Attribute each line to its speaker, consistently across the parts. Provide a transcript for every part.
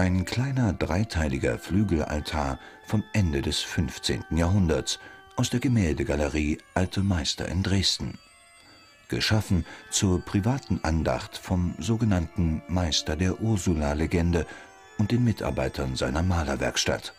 Speaker 1: ein kleiner dreiteiliger Flügelaltar vom Ende des 15. Jahrhunderts aus der Gemäldegalerie Alte Meister in Dresden. Geschaffen zur privaten Andacht vom sogenannten Meister der Ursula-Legende und den Mitarbeitern seiner Malerwerkstatt.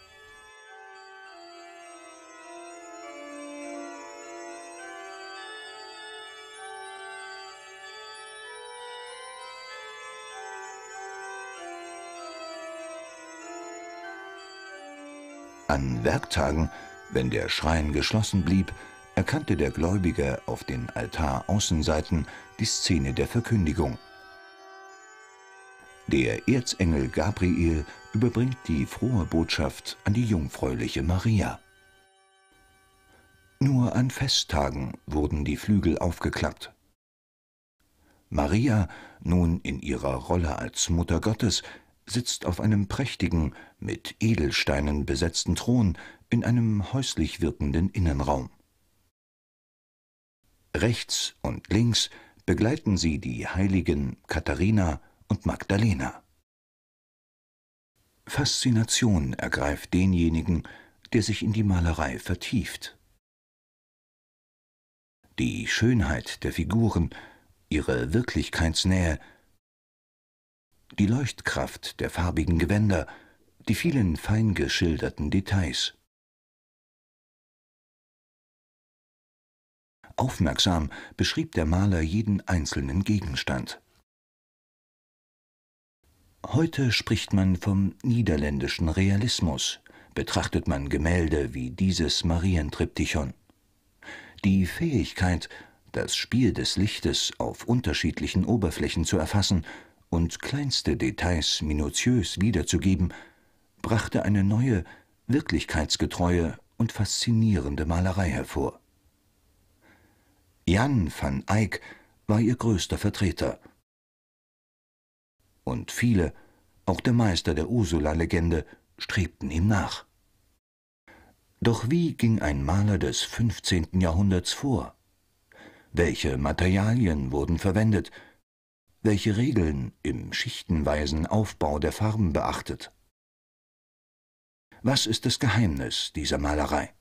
Speaker 1: An Werktagen, wenn der Schrein geschlossen blieb, erkannte der Gläubige auf den Altaraußenseiten die Szene der Verkündigung. Der Erzengel Gabriel überbringt die frohe Botschaft an die jungfräuliche Maria. Nur an Festtagen wurden die Flügel aufgeklappt. Maria, nun in ihrer Rolle als Mutter Gottes, sitzt auf einem prächtigen, mit Edelsteinen besetzten Thron in einem häuslich wirkenden Innenraum. Rechts und links begleiten sie die Heiligen Katharina
Speaker 2: und Magdalena. Faszination ergreift denjenigen, der sich in die Malerei vertieft.
Speaker 1: Die Schönheit der Figuren, ihre Wirklichkeitsnähe
Speaker 2: die Leuchtkraft der farbigen Gewänder, die vielen fein geschilderten Details. Aufmerksam beschrieb der Maler jeden einzelnen Gegenstand.
Speaker 1: Heute spricht man vom niederländischen Realismus, betrachtet man Gemälde wie dieses Marientriptychon. Die Fähigkeit, das Spiel des Lichtes auf unterschiedlichen Oberflächen zu erfassen, und kleinste Details minutiös wiederzugeben, brachte eine neue, wirklichkeitsgetreue und faszinierende Malerei hervor. Jan van Eyck war ihr größter Vertreter. Und viele, auch der Meister der Ursula-Legende, strebten ihm nach. Doch wie ging ein Maler des 15. Jahrhunderts vor? Welche Materialien wurden verwendet? welche Regeln im schichtenweisen Aufbau der Farben beachtet. Was ist das Geheimnis dieser Malerei?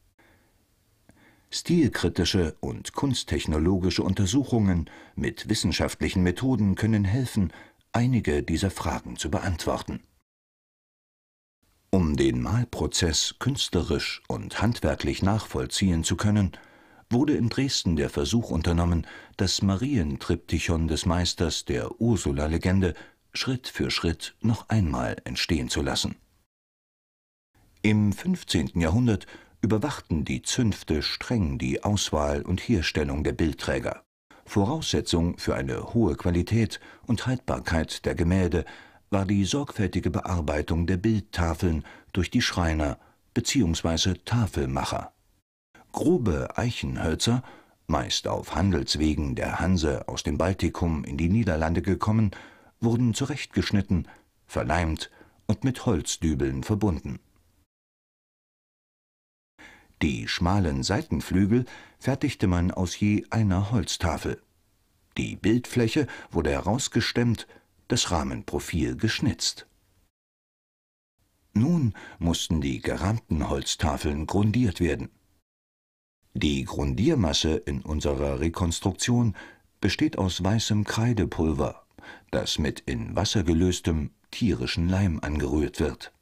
Speaker 1: Stilkritische und kunsttechnologische Untersuchungen mit wissenschaftlichen Methoden können helfen, einige dieser Fragen zu beantworten. Um den Malprozess künstlerisch und handwerklich nachvollziehen zu können, wurde in Dresden der Versuch unternommen, das Marientriptychon des Meisters der Ursula-Legende Schritt für Schritt noch einmal entstehen zu lassen. Im 15. Jahrhundert überwachten die Zünfte streng die Auswahl und Herstellung der Bildträger. Voraussetzung für eine hohe Qualität und Haltbarkeit der Gemälde war die sorgfältige Bearbeitung der Bildtafeln durch die Schreiner bzw. Tafelmacher. Grobe Eichenhölzer, meist auf Handelswegen der Hanse aus dem Baltikum in die Niederlande gekommen, wurden zurechtgeschnitten, verleimt und mit Holzdübeln verbunden. Die schmalen Seitenflügel fertigte man aus je einer Holztafel. Die Bildfläche wurde herausgestemmt, das Rahmenprofil geschnitzt. Nun mussten die gerahmten Holztafeln grundiert werden. Die Grundiermasse in unserer Rekonstruktion besteht aus weißem Kreidepulver, das mit in Wasser gelöstem tierischen Leim angerührt wird.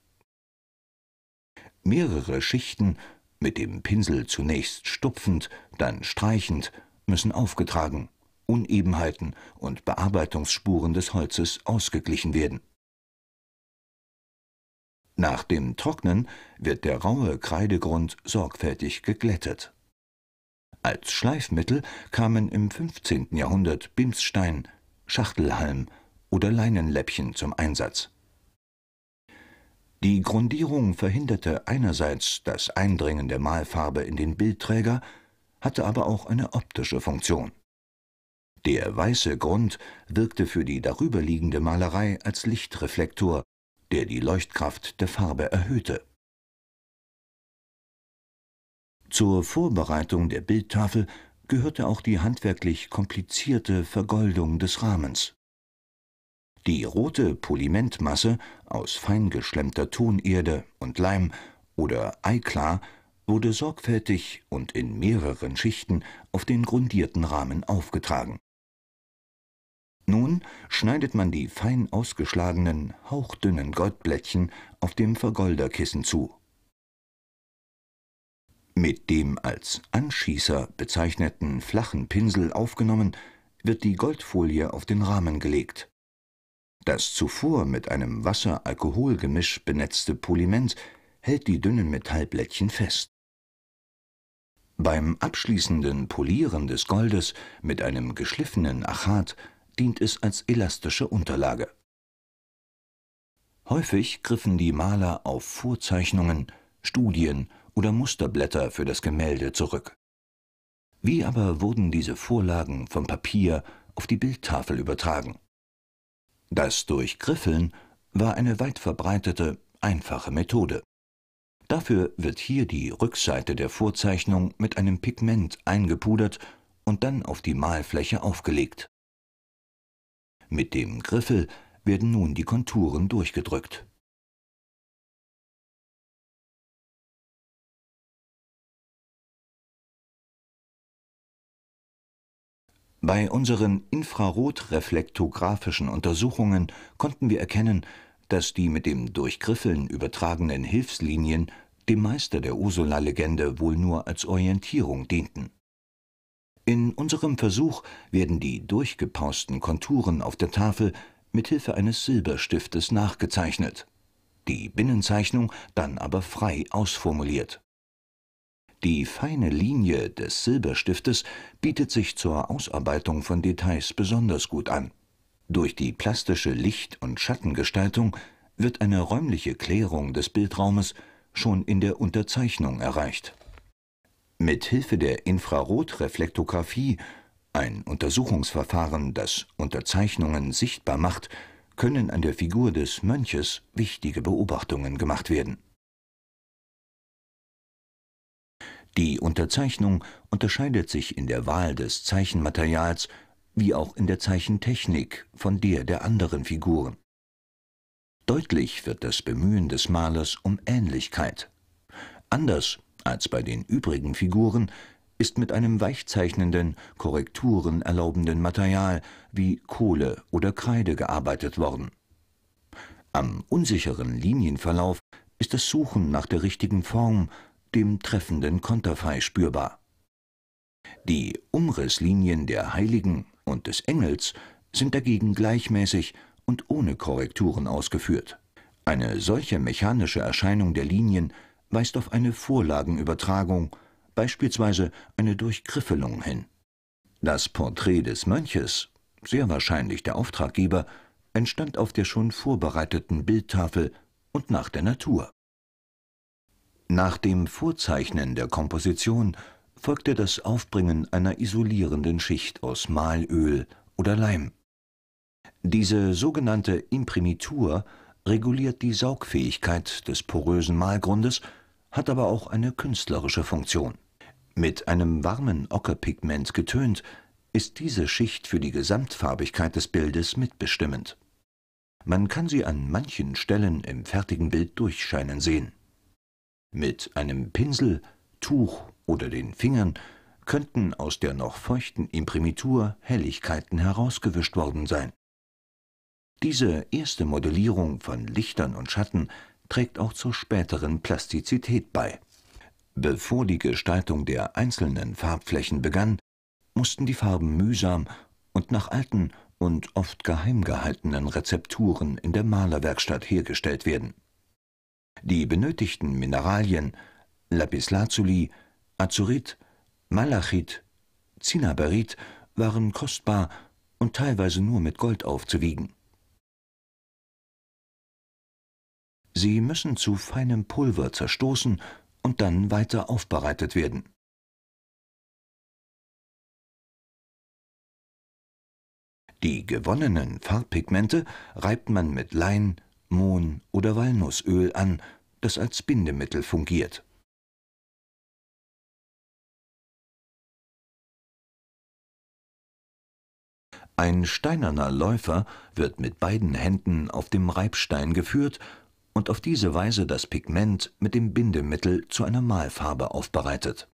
Speaker 1: Mehrere Schichten, mit dem Pinsel zunächst stupfend, dann streichend, müssen aufgetragen, Unebenheiten und Bearbeitungsspuren des Holzes ausgeglichen werden. Nach dem Trocknen wird der raue Kreidegrund sorgfältig geglättet als Schleifmittel kamen im 15. Jahrhundert Bimsstein, Schachtelhalm oder Leinenläppchen zum Einsatz. Die Grundierung verhinderte einerseits das Eindringen der Malfarbe in den Bildträger, hatte aber auch eine optische Funktion. Der weiße Grund wirkte für die darüberliegende Malerei als Lichtreflektor, der die Leuchtkraft der Farbe erhöhte. Zur Vorbereitung der Bildtafel gehörte auch die handwerklich komplizierte Vergoldung des Rahmens. Die rote Polimentmasse aus feingeschlemmter Tonerde und Leim oder Eiklar wurde sorgfältig und in mehreren Schichten auf den grundierten Rahmen aufgetragen. Nun schneidet man die fein ausgeschlagenen, hauchdünnen Goldblättchen auf dem Vergolderkissen zu mit dem als Anschießer bezeichneten flachen Pinsel aufgenommen, wird die Goldfolie auf den Rahmen gelegt. Das zuvor mit einem Wasser-Alkoholgemisch benetzte Poliment hält die dünnen Metallblättchen fest. Beim abschließenden Polieren des Goldes mit einem geschliffenen Achat dient es als elastische Unterlage. Häufig griffen die Maler auf Vorzeichnungen, Studien oder Musterblätter für das Gemälde zurück. Wie aber wurden diese Vorlagen vom Papier auf die Bildtafel übertragen? Das Durchgriffeln war eine weit verbreitete, einfache Methode. Dafür wird hier die Rückseite der Vorzeichnung mit einem Pigment eingepudert und
Speaker 2: dann auf die Malfläche aufgelegt. Mit dem Griffel werden nun die Konturen durchgedrückt. Bei unseren infrarotreflektographischen Untersuchungen
Speaker 1: konnten wir erkennen, dass die mit dem Durchgriffeln übertragenen Hilfslinien dem Meister der Ursula-Legende wohl nur als Orientierung dienten. In unserem Versuch werden die durchgepausten Konturen auf der Tafel mithilfe eines Silberstiftes nachgezeichnet, die Binnenzeichnung dann aber frei ausformuliert. Die feine Linie des Silberstiftes bietet sich zur Ausarbeitung von Details besonders gut an. Durch die plastische Licht- und Schattengestaltung wird eine räumliche Klärung des Bildraumes schon in der Unterzeichnung erreicht. Mit Hilfe der Infrarotreflektographie, ein Untersuchungsverfahren, das Unterzeichnungen sichtbar macht, können an der Figur des Mönches wichtige Beobachtungen gemacht werden Die Unterzeichnung unterscheidet sich in der Wahl des Zeichenmaterials wie auch in der Zeichentechnik von der der anderen Figuren. Deutlich wird das Bemühen des Malers um Ähnlichkeit. Anders als bei den übrigen Figuren ist mit einem weichzeichnenden, Korrekturen erlaubenden Material wie Kohle oder Kreide gearbeitet worden. Am unsicheren Linienverlauf ist das Suchen nach der richtigen Form dem treffenden Konterfei spürbar. Die Umrisslinien der Heiligen und des Engels sind dagegen gleichmäßig und ohne Korrekturen ausgeführt. Eine solche mechanische Erscheinung der Linien weist auf eine Vorlagenübertragung, beispielsweise eine Durchgriffelung hin. Das Porträt des Mönches, sehr wahrscheinlich der Auftraggeber, entstand auf der schon vorbereiteten Bildtafel und nach der Natur. Nach dem Vorzeichnen der Komposition folgte das Aufbringen einer isolierenden Schicht aus Malöl oder Leim. Diese sogenannte Imprimitur reguliert die Saugfähigkeit des porösen Malgrundes, hat aber auch eine künstlerische Funktion. Mit einem warmen Ockerpigment getönt, ist diese Schicht für die Gesamtfarbigkeit des Bildes mitbestimmend. Man kann sie an manchen Stellen im fertigen Bild durchscheinen sehen. Mit einem Pinsel, Tuch oder den Fingern könnten aus der noch feuchten Imprimitur Helligkeiten herausgewischt worden sein. Diese erste Modellierung von Lichtern und Schatten trägt auch zur späteren Plastizität bei. Bevor die Gestaltung der einzelnen Farbflächen begann, mussten die Farben mühsam und nach alten und oft geheim gehaltenen Rezepturen in der Malerwerkstatt hergestellt werden die benötigten Mineralien Lapislazuli, Azurit, Malachit, Cinnaberit waren kostbar und teilweise nur mit Gold aufzuwiegen.
Speaker 2: Sie müssen zu feinem Pulver zerstoßen und dann weiter aufbereitet werden. Die gewonnenen Farbpigmente reibt man mit Lein, Mohn- oder Walnussöl an, das als Bindemittel fungiert. Ein steinerner Läufer wird mit beiden Händen
Speaker 1: auf dem Reibstein geführt und auf diese Weise das Pigment mit dem Bindemittel
Speaker 2: zu einer Malfarbe aufbereitet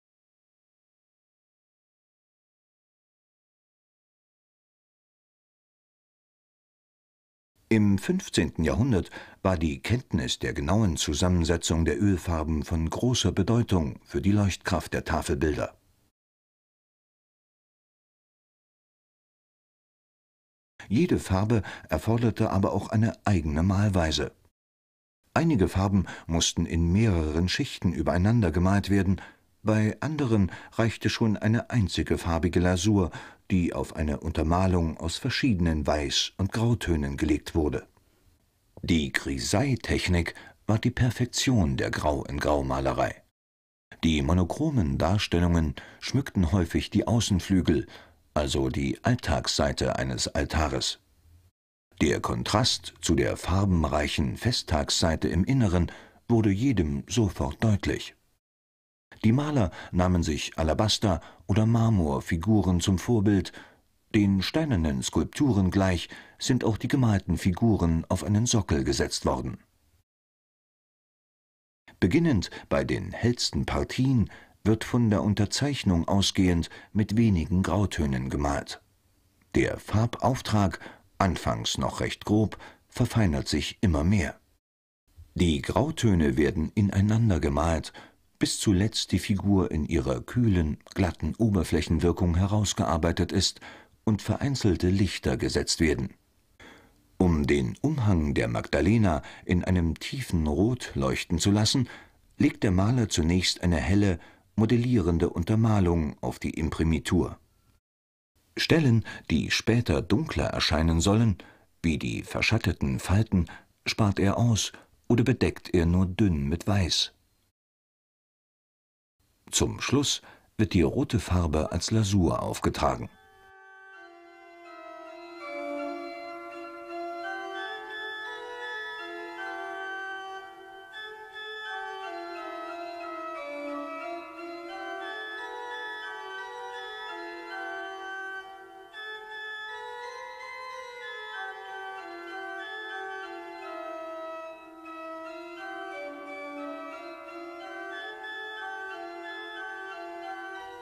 Speaker 2: Im 15. Jahrhundert war die Kenntnis der genauen Zusammensetzung der Ölfarben von großer Bedeutung für die Leuchtkraft der Tafelbilder. Jede Farbe erforderte aber auch
Speaker 1: eine eigene Malweise. Einige Farben mussten in mehreren Schichten übereinander gemalt werden, bei anderen reichte schon eine einzige farbige Lasur die auf eine Untermalung aus verschiedenen Weiß- und Grautönen gelegt wurde. Die Grisaille-Technik war die Perfektion der Grau-in-Grau-Malerei. Die monochromen Darstellungen schmückten häufig die Außenflügel, also die Alltagsseite eines Altares. Der Kontrast zu der farbenreichen Festtagsseite im Inneren wurde jedem sofort deutlich. Die Maler nahmen sich Alabaster- oder Marmorfiguren zum Vorbild, den steinernen Skulpturen gleich sind auch die gemalten Figuren auf einen Sockel gesetzt worden. Beginnend bei den hellsten Partien wird von der Unterzeichnung ausgehend mit wenigen Grautönen gemalt. Der Farbauftrag, anfangs noch recht grob, verfeinert sich immer mehr. Die Grautöne werden ineinander gemalt bis zuletzt die Figur in ihrer kühlen, glatten Oberflächenwirkung herausgearbeitet ist und vereinzelte Lichter gesetzt werden. Um den Umhang der Magdalena in einem tiefen Rot leuchten zu lassen, legt der Maler zunächst eine helle, modellierende Untermalung auf die Imprimitur. Stellen, die später dunkler erscheinen sollen, wie die verschatteten Falten, spart er aus oder bedeckt er nur dünn mit Weiß. Zum Schluss wird die rote Farbe als Lasur aufgetragen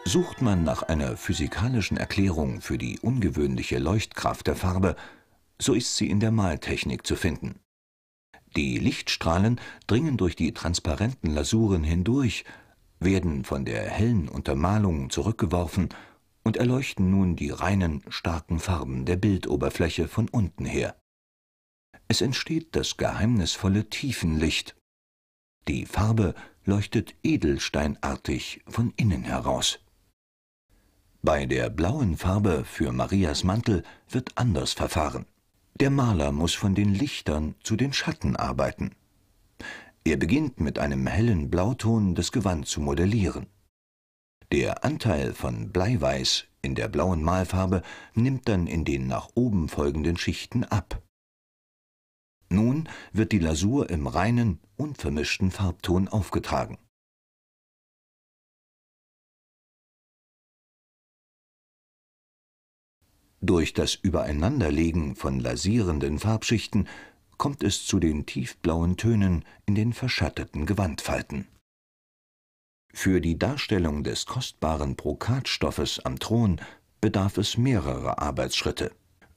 Speaker 1: Sucht man nach einer physikalischen Erklärung für die ungewöhnliche Leuchtkraft der Farbe, so ist sie in der Maltechnik zu finden. Die Lichtstrahlen dringen durch die transparenten Lasuren hindurch, werden von der hellen Untermalung zurückgeworfen und erleuchten nun die reinen, starken Farben der Bildoberfläche von unten her. Es entsteht das geheimnisvolle Tiefenlicht. Die Farbe leuchtet edelsteinartig von innen heraus. Bei der blauen Farbe für Marias Mantel wird anders verfahren. Der Maler muss von den Lichtern zu den Schatten arbeiten. Er beginnt mit einem hellen Blauton das Gewand zu modellieren. Der Anteil von Bleiweiß in der blauen Malfarbe nimmt dann in den nach oben folgenden Schichten ab.
Speaker 2: Nun wird die Lasur im reinen, unvermischten Farbton aufgetragen. Durch das Übereinanderlegen von lasierenden Farbschichten
Speaker 1: kommt es zu den tiefblauen Tönen in den verschatteten Gewandfalten. Für die Darstellung des kostbaren Brokatstoffes am Thron bedarf es mehrerer Arbeitsschritte.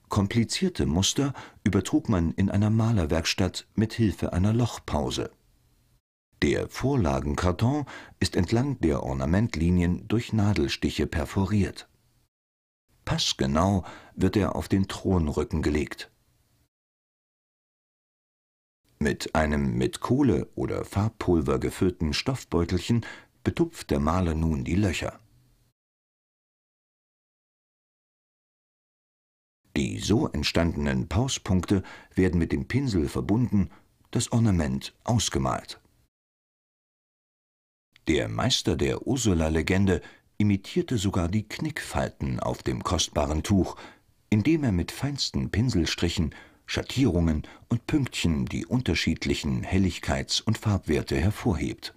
Speaker 1: Komplizierte Muster übertrug man in einer Malerwerkstatt mit Hilfe einer Lochpause. Der Vorlagenkarton ist entlang der Ornamentlinien durch Nadelstiche perforiert. Passgenau wird er auf den Thronrücken gelegt. Mit einem mit Kohle oder Farbpulver gefüllten Stoffbeutelchen
Speaker 2: betupft der Maler nun die Löcher. Die so entstandenen Pauspunkte werden mit dem Pinsel verbunden, das Ornament ausgemalt.
Speaker 1: Der Meister der Ursula-Legende imitierte sogar die Knickfalten auf dem kostbaren Tuch, indem er mit feinsten Pinselstrichen, Schattierungen und Pünktchen die unterschiedlichen Helligkeits- und Farbwerte hervorhebt.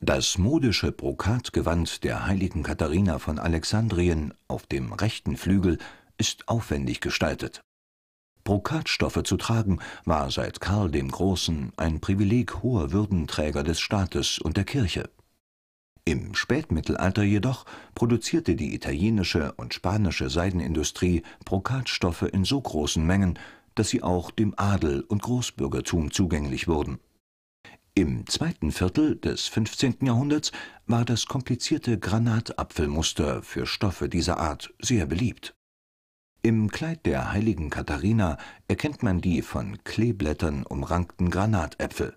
Speaker 1: Das modische Brokatgewand der heiligen Katharina von Alexandrien auf dem rechten Flügel ist aufwendig gestaltet. Brokatstoffe zu tragen war seit Karl dem Großen ein Privileg hoher Würdenträger des Staates und der Kirche. Im Spätmittelalter jedoch produzierte die italienische und spanische Seidenindustrie Brokatstoffe in so großen Mengen, dass sie auch dem Adel und Großbürgertum zugänglich wurden. Im zweiten Viertel des 15. Jahrhunderts war das komplizierte Granatapfelmuster für Stoffe dieser Art sehr beliebt. Im Kleid der heiligen Katharina erkennt man die von Kleeblättern umrankten Granatäpfel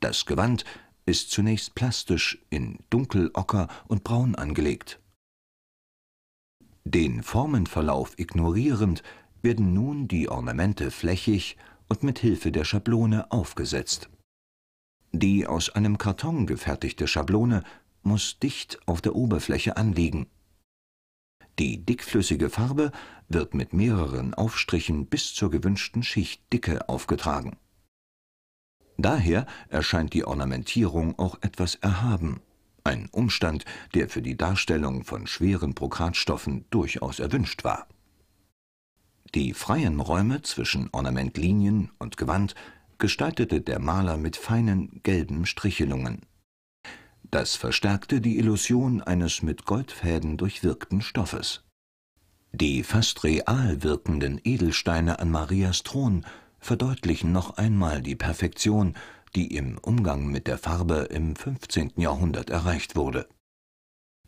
Speaker 1: Das Gewand ist zunächst plastisch in dunkelocker und braun angelegt. Den Formenverlauf ignorierend werden nun die Ornamente flächig und mit Hilfe der Schablone aufgesetzt. Die aus einem Karton gefertigte Schablone muss dicht auf der Oberfläche anliegen. Die dickflüssige Farbe wird mit mehreren Aufstrichen bis zur gewünschten Schichtdicke aufgetragen Daher erscheint die Ornamentierung auch etwas erhaben, ein Umstand, der für die Darstellung von schweren Brokatstoffen durchaus erwünscht war. Die freien Räume zwischen Ornamentlinien und Gewand gestaltete der Maler mit feinen gelben Strichelungen. Das verstärkte die Illusion eines mit Goldfäden durchwirkten Stoffes. Die fast real wirkenden Edelsteine an Marias Thron verdeutlichen noch einmal die Perfektion, die im Umgang mit der Farbe im 15. Jahrhundert erreicht wurde.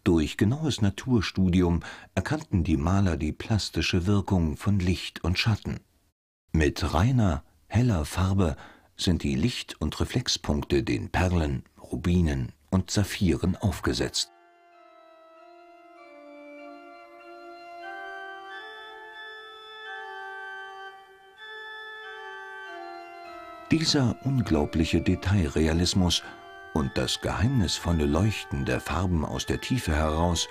Speaker 1: Durch genaues Naturstudium erkannten die Maler die plastische Wirkung von Licht und Schatten. Mit reiner, heller Farbe sind die Licht- und Reflexpunkte den Perlen, Rubinen und Saphiren aufgesetzt. Dieser unglaubliche Detailrealismus und das geheimnisvolle Leuchten der Farben aus der Tiefe heraus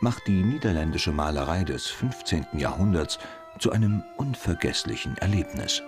Speaker 1: macht die niederländische Malerei des 15. Jahrhunderts zu einem unvergesslichen Erlebnis.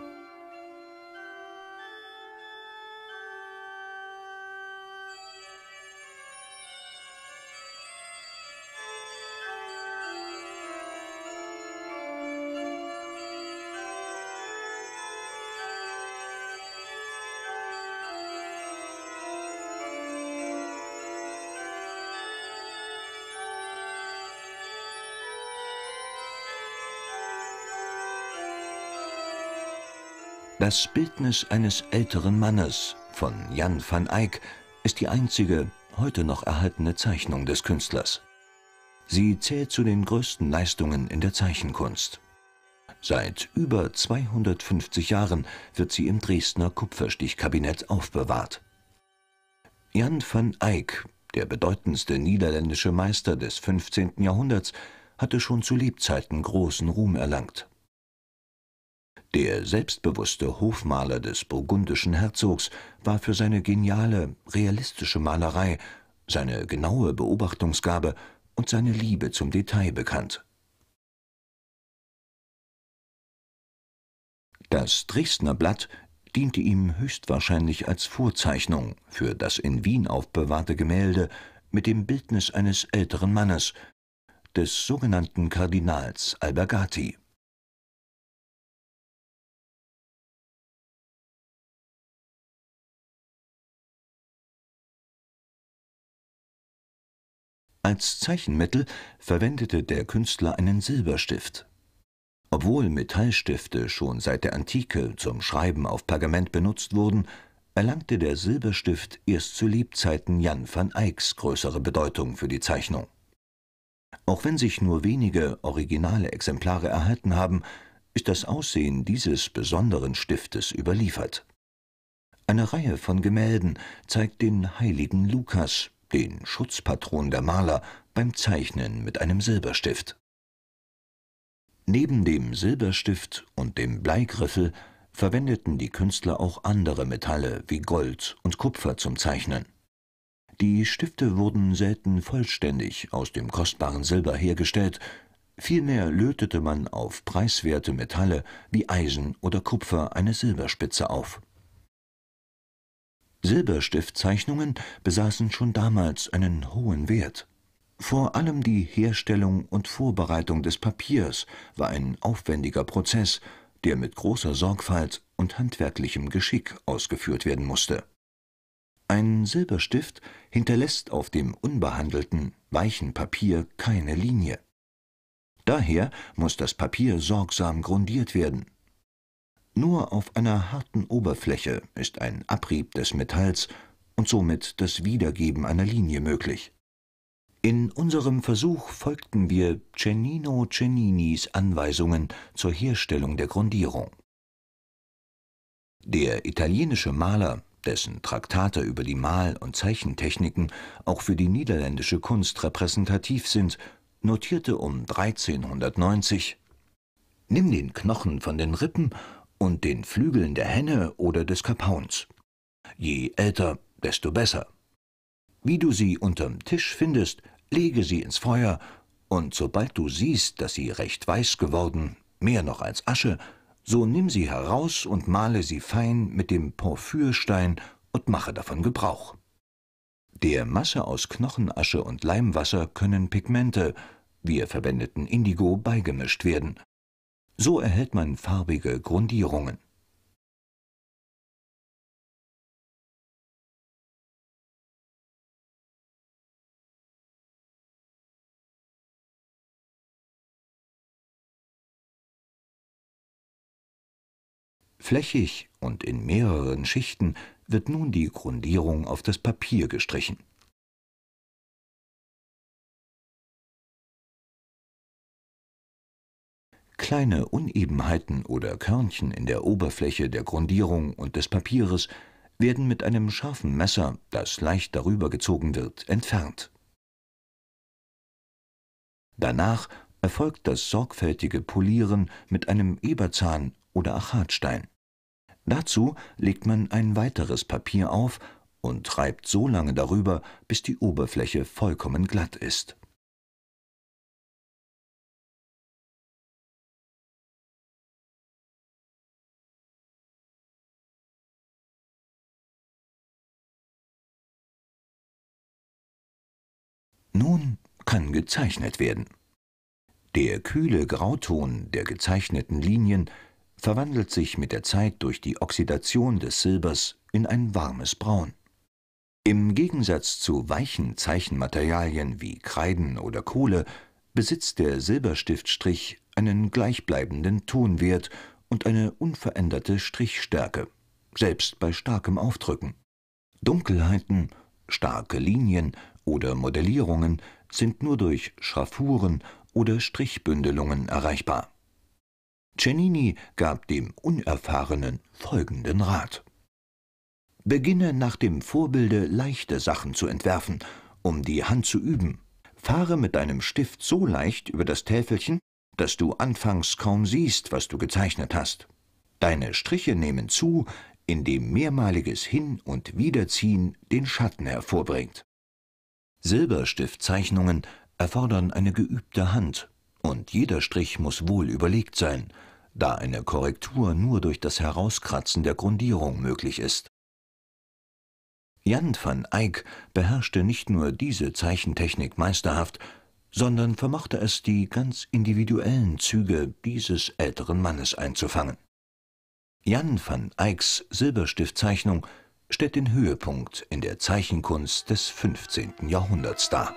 Speaker 1: Das Bildnis eines älteren Mannes von Jan van Eyck ist die einzige heute noch erhaltene Zeichnung des Künstlers. Sie zählt zu den größten Leistungen in der Zeichenkunst. Seit über 250 Jahren wird sie im Dresdner Kupferstichkabinett aufbewahrt. Jan van Eyck, der bedeutendste niederländische Meister des 15. Jahrhunderts, hatte schon zu Lebzeiten großen Ruhm erlangt. Der selbstbewusste Hofmaler des burgundischen Herzogs war für seine geniale, realistische Malerei, seine genaue Beobachtungsgabe
Speaker 2: und seine Liebe zum Detail bekannt. Das Dresdner Blatt diente ihm höchstwahrscheinlich als
Speaker 1: Vorzeichnung für das in Wien aufbewahrte Gemälde mit dem Bildnis eines älteren
Speaker 2: Mannes, des sogenannten Kardinals Albergati. Als Zeichenmittel verwendete der Künstler einen Silberstift. Obwohl
Speaker 1: Metallstifte schon seit der Antike zum Schreiben auf Pergament benutzt wurden, erlangte der Silberstift erst zu Lebzeiten Jan van Eycks größere Bedeutung für die Zeichnung. Auch wenn sich nur wenige originale Exemplare erhalten haben, ist das Aussehen dieses besonderen Stiftes überliefert. Eine Reihe von Gemälden zeigt den heiligen Lukas den Schutzpatron der Maler, beim Zeichnen mit einem Silberstift. Neben dem Silberstift und dem Bleigriffel verwendeten die Künstler auch andere Metalle wie Gold und Kupfer zum Zeichnen. Die Stifte wurden selten vollständig aus dem kostbaren Silber hergestellt, vielmehr lötete man auf preiswerte Metalle wie Eisen oder Kupfer eine Silberspitze auf Silberstiftzeichnungen besaßen schon damals einen hohen Wert. Vor allem die Herstellung und Vorbereitung des Papiers war ein aufwendiger Prozess, der mit großer Sorgfalt und handwerklichem Geschick ausgeführt werden musste. Ein Silberstift hinterlässt auf dem unbehandelten, weichen Papier keine Linie. Daher muss das Papier sorgsam grundiert werden nur auf einer harten Oberfläche ist ein Abrieb des Metalls und somit das Wiedergeben einer Linie möglich. In unserem Versuch folgten wir Cennino Cenninis Anweisungen zur Herstellung der Grundierung. Der italienische Maler, dessen Traktate über die Mal- und Zeichentechniken auch für die niederländische Kunst repräsentativ sind, notierte um 1390 Nimm den Knochen von den Rippen und den Flügeln der Henne oder des Kapauns. Je älter, desto besser. Wie du sie unterm Tisch findest, lege sie ins Feuer, und sobald du siehst, dass sie recht weiß geworden, mehr noch als Asche, so nimm sie heraus und male sie fein mit dem Porphyrstein und mache davon Gebrauch. Der Masse aus Knochenasche und Leimwasser können Pigmente, wir verwendeten Indigo, beigemischt werden. So erhält
Speaker 2: man farbige Grundierungen. Flächig und in mehreren Schichten wird nun die Grundierung auf das Papier gestrichen Kleine Unebenheiten
Speaker 1: oder Körnchen in der Oberfläche der Grundierung und des Papieres werden mit einem scharfen Messer, das leicht darüber gezogen wird, entfernt. Danach erfolgt das sorgfältige Polieren mit einem Eberzahn oder Achatstein. Dazu legt man ein weiteres Papier
Speaker 2: auf und reibt so lange darüber, bis die Oberfläche vollkommen glatt ist. Nun kann gezeichnet werden. Der kühle Grauton der gezeichneten
Speaker 1: Linien verwandelt sich mit der Zeit durch die Oxidation des Silbers in ein warmes Braun. Im Gegensatz zu weichen Zeichenmaterialien wie Kreiden oder Kohle besitzt der Silberstiftstrich einen gleichbleibenden Tonwert und eine unveränderte Strichstärke, selbst bei starkem Aufdrücken. Dunkelheiten, starke Linien oder Modellierungen sind nur durch Schraffuren oder Strichbündelungen erreichbar. Cennini gab dem Unerfahrenen folgenden Rat. Beginne nach dem Vorbilde leichte Sachen zu entwerfen, um die Hand zu üben. Fahre mit deinem Stift so leicht über das Täfelchen, dass du anfangs kaum siehst, was du gezeichnet hast. Deine Striche nehmen zu, indem mehrmaliges Hin- und Wiederziehen den Schatten hervorbringt. Silberstiftzeichnungen erfordern eine geübte Hand und jeder Strich muss wohl überlegt sein, da eine Korrektur nur durch das Herauskratzen der Grundierung möglich ist. Jan van Eyck beherrschte nicht nur diese Zeichentechnik meisterhaft, sondern vermochte es, die ganz individuellen Züge dieses älteren Mannes einzufangen. Jan van Eycks Silberstiftzeichnung stellt den Höhepunkt in der Zeichenkunst des 15. Jahrhunderts dar